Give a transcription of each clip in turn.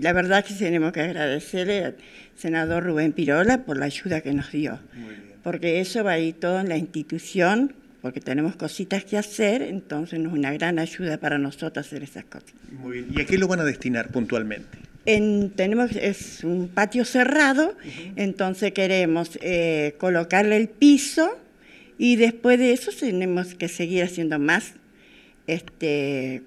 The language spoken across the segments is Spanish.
La verdad es que tenemos que agradecerle al senador Rubén Pirola por la ayuda que nos dio, porque eso va a ir todo en la institución, porque tenemos cositas que hacer, entonces es una gran ayuda para nosotros hacer esas cosas. Muy bien. ¿Y a qué lo van a destinar puntualmente? tenemos es un patio cerrado, entonces queremos eh, colocarle el piso y después de eso tenemos que seguir haciendo más este,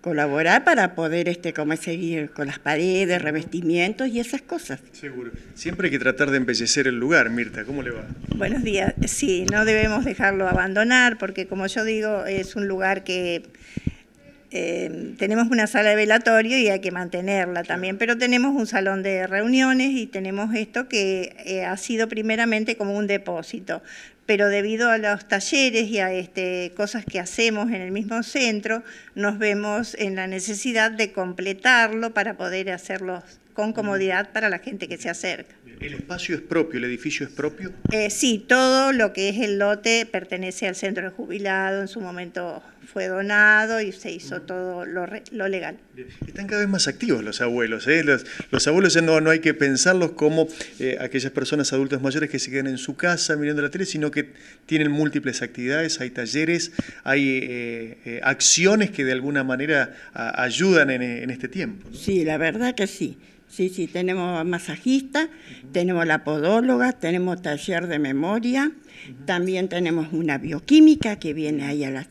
colaborar para poder este como seguir con las paredes, revestimientos y esas cosas. Seguro. Siempre hay que tratar de embellecer el lugar, Mirta, ¿cómo le va? Buenos días. Sí, no debemos dejarlo abandonar porque como yo digo, es un lugar que Em, tenemos una sala de velatorio y hay que mantenerla también, pero tenemos un salón de reuniones y tenemos esto que eh, ha sido primeramente como un depósito, pero debido a los talleres y a este, cosas que hacemos en el mismo centro, nos vemos en la necesidad de completarlo para poder hacer los con comodidad para la gente que se acerca. ¿El espacio es propio, el edificio es propio? Eh, sí, todo lo que es el lote pertenece al centro de jubilado, en su momento fue donado y se hizo todo lo, legal. Están cada vez más activos los abuelos, ¿eh? los, abuelos ya no, hay que pensarlos como eh, aquellas personas adultas mayores que se quedan en su casa mirando la tele, sino que tienen múltiples actividades, hay talleres, hay acciones que de alguna manera ayudan en, este tiempo. Sí, la verdad que sí. Sí, sí, tenemos masajista, tenemos la podóloga, tenemos taller de memoria, también tenemos una bioquímica que viene ahí al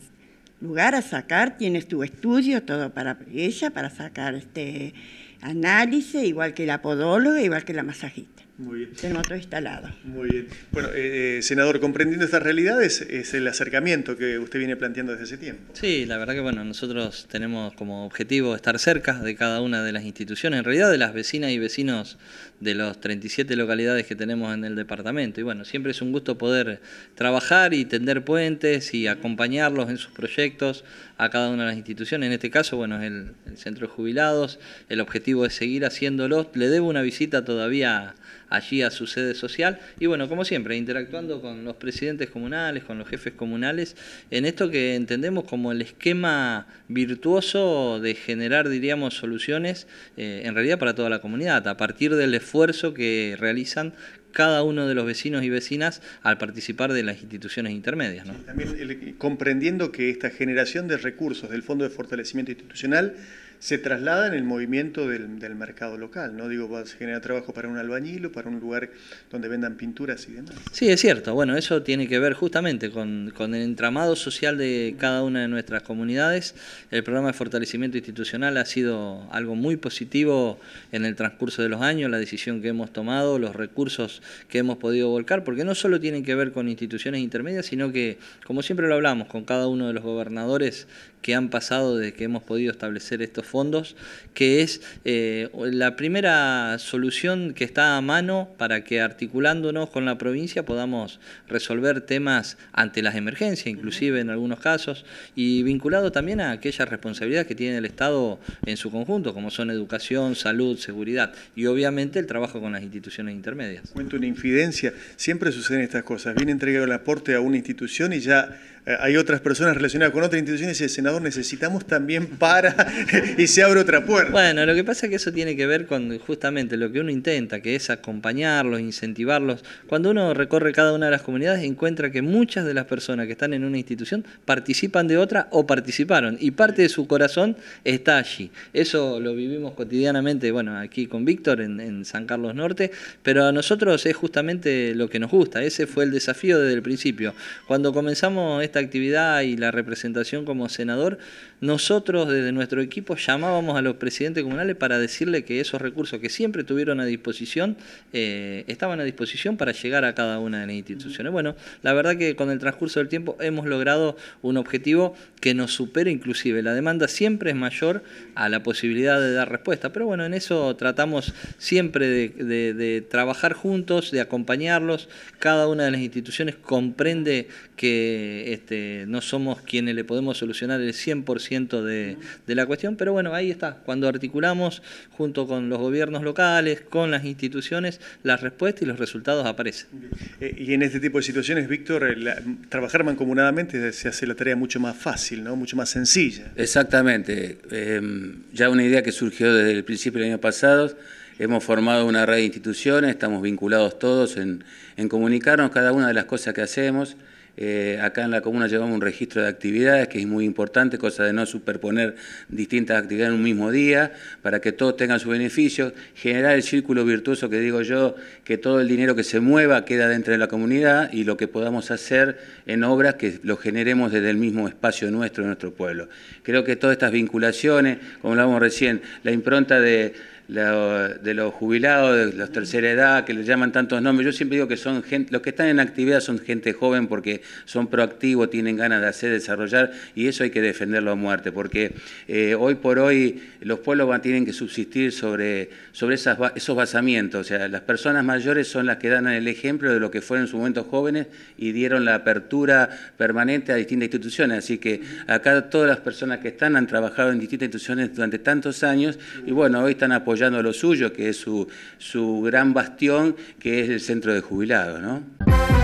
lugar a sacar, tienes tu estudio, todo para ella, para sacar este análisis, igual que la podóloga, igual que la masajista. Muy bien. en otro instalado. Muy bien. Bueno, eh, eh, senador, comprendiendo estas realidades, es el acercamiento que usted viene planteando desde ese tiempo. Sí, la verdad que bueno, nosotros tenemos como objetivo estar cerca de cada una de las instituciones, en realidad de las vecinas y vecinos de los 37 localidades que tenemos en el departamento. Y bueno, siempre es un gusto poder trabajar y tender puentes y acompañarlos en sus proyectos a cada una de las instituciones. En este caso, bueno, es el, Centro de Jubilados. El objetivo es seguir haciéndolo. Le debo una visita todavía allí a su sede social. Y bueno, como siempre, interactuando con los presidentes comunales, con los jefes comunales, en esto que entendemos como el esquema virtuoso de generar, diríamos, soluciones eh, en realidad para toda la comunidad, a partir del esfuerzo que realizan cada uno de los vecinos y vecinas al participar de las instituciones intermedias. también eh, comprendiendo que esta generación de recursos del Fondo de Fortalecimiento Institucional se traslada en el movimiento del, mercado local, ¿no? Digo, se genera trabajo para un albañil o para un lugar donde vendan pinturas y demás. Sí, es cierto. Bueno, eso tiene que ver justamente con, con el entramado social de cada una de nuestras comunidades. El programa de fortalecimiento institucional ha sido algo muy positivo en el transcurso de los años, la decisión que hemos tomado, los recursos que hemos podido volcar, porque no solo tienen que ver con instituciones intermedias, sino que, como siempre lo hablamos, con cada uno de los gobernadores que han pasado desde que hemos podido establecer estos fondos, que es eh, la primera solución que está a mano para que articulándonos con la provincia podamos resolver temas ante las emergencias, inclusive en algunos casos, y vinculado también a aquellas responsabilidades que tiene el Estado en su conjunto, como son educación, salud, seguridad, y obviamente el trabajo con las instituciones intermedias. Cuento una infidencia, siempre suceden estas cosas, viene entregado el aporte a una institución y ya eh, hay otras personas relacionadas con otra institución y dice, senador, necesitamos también para y se abre otra puerta. Bueno, lo que pasa es que eso tiene que ver con justamente lo que uno intenta, que es acompañarlos, incentivarlos. Cuando uno recorre cada una de las comunidades, encuentra que muchas de las personas que están en una institución participan de otra o participaron, y parte de su corazón está allí. Eso lo vivimos cotidianamente, bueno, aquí con Víctor en, San Carlos Norte, pero a nosotros es justamente lo que nos gusta, ese fue el desafío desde el principio. Cuando comenzamos esta actividad y la representación como senador, nosotros desde nuestro equipo ya llamábamos a los presidentes comunales para decirle que esos recursos que siempre tuvieron a disposición eh, estaban a disposición para llegar a cada una de las instituciones. Bueno, la verdad que con el transcurso del tiempo hemos logrado un objetivo que nos supera inclusive. La demanda siempre es mayor a la posibilidad de dar respuesta, pero bueno, en eso tratamos siempre de, trabajar juntos, de acompañarlos. Cada una de las instituciones comprende que este, no somos quienes le podemos solucionar el 100% de, de la cuestión, pero bueno, ahí está. Cuando articulamos junto con los gobiernos locales, con las instituciones, las respuestas y los resultados aparecen. Eh, y en este tipo de situaciones, Víctor, eh, trabajar mancomunadamente se hace la tarea mucho más fácil, ¿no? mucho más sencilla. Exactamente. Em, ya una idea que surgió desde el principio del año pasado, hemos formado una red de instituciones, estamos vinculados todos en comunicarnos cada una de las cosas que hacemos. Eh, acá en la comuna llevamos un registro de actividades que es muy importante, cosa de no superponer distintas actividades en un mismo día, para que todos tengan sus beneficios, generar el círculo virtuoso que digo yo, que todo el dinero que se mueva queda dentro de la comunidad y lo que podamos hacer en obras que lo generemos desde el mismo espacio nuestro, en nuestro pueblo. Creo que todas estas vinculaciones, como hablábamos recién, la impronta de de los jubilados, de los tercera edad, que les llaman tantos nombres. Yo siempre digo que son gente, los que están en actividad son gente joven porque son proactivos, tienen ganas de hacer, desarrollar, y eso hay que defenderlo a muerte, porque eh, hoy por hoy los pueblos tienen que subsistir sobre, sobre esas, esos basamientos. O sea, las personas mayores son las que dan el ejemplo de lo que fueron en su momento jóvenes y dieron la apertura permanente a distintas instituciones. Así que acá todas las personas que están han trabajado en distintas instituciones durante tantos años y bueno, hoy están apoyando apoyando a lo que es su, su gran bastión, que es el centro de jubilados. ¿no?